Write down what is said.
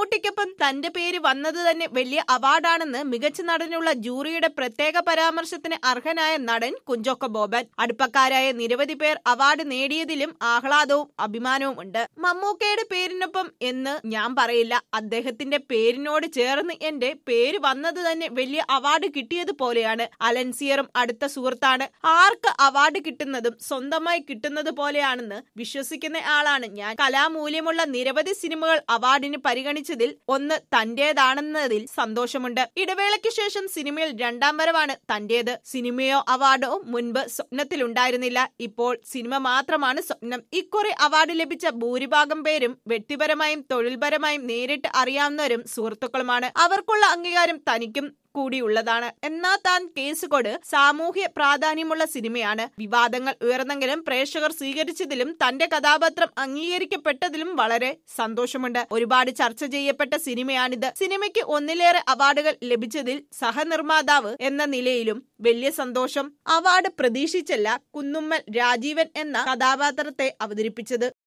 മമ്മൂട്ടിക്കൊപ്പം തന്റെ പേര് വന്നത് തന്നെ വലിയ അവാർഡാണെന്ന് മികച്ച നടനുള്ള ജൂറിയുടെ പ്രത്യേക പരാമർശത്തിന് അർഹനായ നടൻ കുഞ്ചൊക്ക ബോബൻ അടുപ്പക്കാരായ നിരവധി പേർ അവാർഡ് നേടിയതിലും ആഹ്ലാദവും അഭിമാനവും ഉണ്ട് മമ്മൂക്കയുടെ പേരിനൊപ്പം എന്ന് ഞാൻ പറയില്ല അദ്ദേഹത്തിന്റെ പേരിനോട് ചേർന്ന് എന്റെ പേര് വന്നത് തന്നെ വലിയ അവാർഡ് കിട്ടിയത് പോലെയാണ് അലൻസിയറും അടുത്ത സുഹൃത്താണ് ആർക്ക് അവാർഡ് കിട്ടുന്നതും സ്വന്തമായി കിട്ടുന്നത് പോലെയാണെന്ന് വിശ്വസിക്കുന്ന ആളാണ് ഞാൻ കലാമൂല്യമുള്ള നിരവധി സിനിമകൾ അവാർഡിന് പരിഗണിച്ച് അഭിനയിച്ചതിൽ ഒന്ന് തന്റേതാണെന്നതിൽ സന്തോഷമുണ്ട് ഇടവേളയ്ക്ക് ശേഷം സിനിമയിൽ രണ്ടാം വരവാണ് തന്റേത് സിനിമയോ അവാർഡോ മുൻപ് സ്വപ്നത്തിലുണ്ടായിരുന്നില്ല ഇപ്പോൾ സിനിമ മാത്രമാണ് സ്വപ്നം ഇക്കുറി അവാർഡ് ലഭിച്ച ഭൂരിഭാഗം പേരും വ്യക്തിപരമായും തൊഴിൽപരമായും നേരിട്ട് അറിയാവുന്നവരും സുഹൃത്തുക്കളുമാണ് അവർക്കുള്ള അംഗീകാരം തനിക്കും കൂടിയുള്ളതാണ് എന്നാ താൻ കൊട് സാമൂഹ്യ പ്രാധാന്യമുള്ള സിനിമയാണ് വിവാദങ്ങൾ ഉയർന്നെങ്കിലും പ്രേക്ഷകർ സ്വീകരിച്ചതിലും തന്റെ കഥാപാത്രം അംഗീകരിക്കപ്പെട്ടതിലും വളരെ സന്തോഷമുണ്ട് ഒരുപാട് ചർച്ച ചെയ്യപ്പെട്ട സിനിമയാണിത് സിനിമയ്ക്ക് ഒന്നിലേറെ അവാർഡുകൾ ലഭിച്ചതിൽ സഹനിർമ്മാതാവ് എന്ന നിലയിലും വലിയ സന്തോഷം അവാർഡ് പ്രതീക്ഷിച്ചല്ല കുന്നുമ്മൽ രാജീവൻ എന്ന കഥാപാത്രത്തെ അവതരിപ്പിച്ചത്